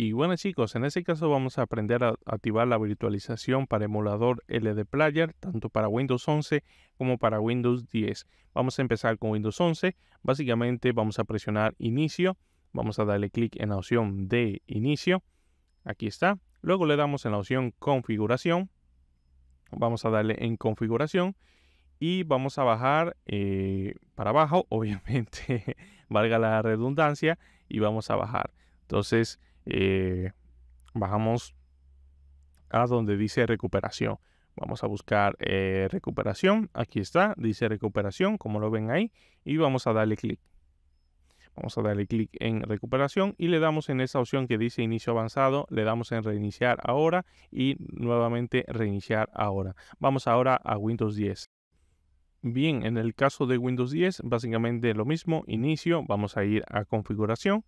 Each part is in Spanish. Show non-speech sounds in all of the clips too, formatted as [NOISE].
Y bueno chicos, en este caso vamos a aprender a activar la virtualización para emulador LD Player, tanto para Windows 11 como para Windows 10. Vamos a empezar con Windows 11. Básicamente vamos a presionar inicio. Vamos a darle clic en la opción de inicio. Aquí está. Luego le damos en la opción configuración. Vamos a darle en configuración. Y vamos a bajar eh, para abajo, [LAUGHS] obviamente, valga la redundancia, y vamos a bajar. Entonces, eh, bajamos a donde dice recuperación. Vamos a buscar eh, recuperación. Aquí está, dice recuperación, como lo ven ahí. Y vamos a darle clic. Vamos a darle clic en recuperación y le damos en esa opción que dice inicio avanzado, le damos en reiniciar ahora y nuevamente reiniciar ahora. Vamos ahora a Windows 10. Bien, en el caso de Windows 10, básicamente lo mismo, inicio, vamos a ir a configuración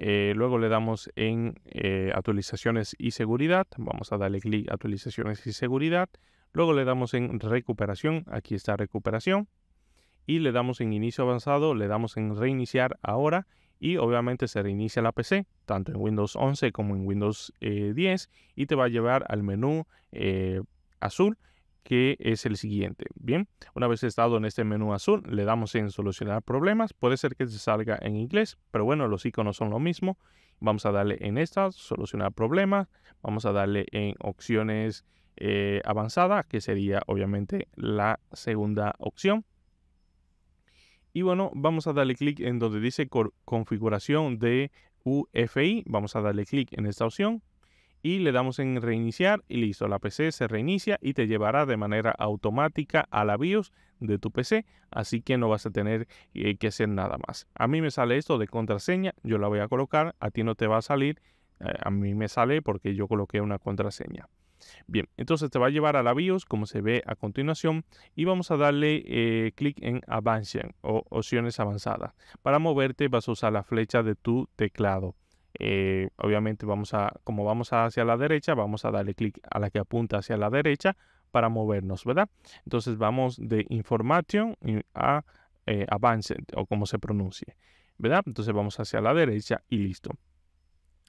eh, luego le damos en eh, actualizaciones y seguridad. Vamos a darle clic actualizaciones y seguridad. Luego le damos en recuperación. Aquí está recuperación. Y le damos en inicio avanzado. Le damos en reiniciar ahora. Y obviamente se reinicia la PC, tanto en Windows 11 como en Windows 10. Eh, y te va a llevar al menú azul que es el siguiente. Bien, una vez estado en este menú azul, le damos en solucionar problemas. Puede ser que se salga en inglés, pero bueno, los iconos son lo mismo. Vamos a darle en esta, solucionar problemas. Vamos a darle en opciones eh, avanzadas, que sería obviamente la segunda opción. Y bueno, vamos a darle clic en donde dice configuración de UFI. Vamos a darle clic en esta opción y le damos en reiniciar y listo, la PC se reinicia y te llevará de manera automática a la BIOS de tu PC, así que no vas a tener eh, que hacer nada más. A mí me sale esto de contraseña, yo la voy a colocar, a ti no te va a salir, eh, a mí me sale porque yo coloqué una contraseña. Bien, entonces te va a llevar a la BIOS como se ve a continuación y vamos a darle eh, clic en Advanced o opciones avanzadas. Para moverte vas a usar la flecha de tu teclado. Eh, obviamente vamos a, como vamos hacia la derecha, vamos a darle clic a la que apunta hacia la derecha para movernos, ¿verdad? Entonces vamos de information a eh, o como se pronuncie, ¿verdad? Entonces vamos hacia la derecha y listo.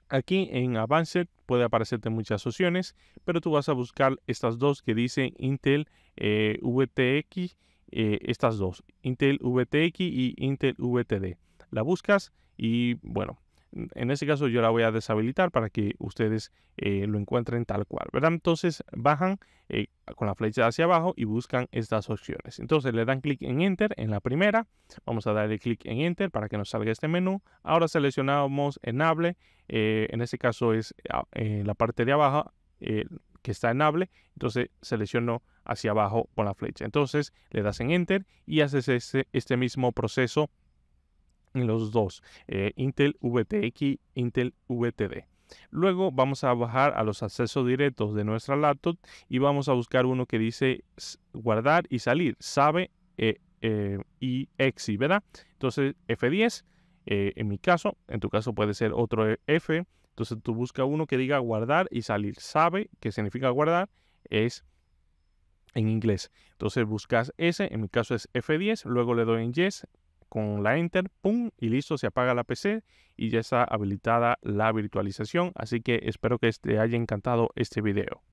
Aquí en Advanced puede aparecerte muchas opciones, pero tú vas a buscar estas dos que dicen Intel eh, VTX, eh, estas dos, Intel VTX y Intel VTD. La buscas y bueno, en ese caso yo la voy a deshabilitar para que ustedes eh, lo encuentren tal cual, ¿verdad? Entonces bajan eh, con la flecha hacia abajo y buscan estas opciones. Entonces le dan clic en Enter en la primera. Vamos a darle clic en Enter para que nos salga este menú. Ahora seleccionamos Enable. Eh, en este caso es ah, la parte de abajo que está enable, entonces selecciono hacia abajo con la flecha. Entonces le das en Enter y haces este mismo proceso en los dos, eh, Intel VTX, Intel VTD. Luego vamos a bajar a los accesos directos de nuestra laptop y vamos a buscar uno que dice guardar y salir, sabe eh, eh, y exit, ¿verdad? Entonces F10, en mi caso, en tu caso puede ser otro e, F, entonces tú busca uno que diga guardar y salir, sabe, que significa guardar, es en inglés. Entonces buscas ese, en mi caso es F10, luego le doy en Yes, con la Enter, ¡pum! Y listo, se apaga la PC y ya está habilitada la virtualización. Así que espero que te haya encantado este video.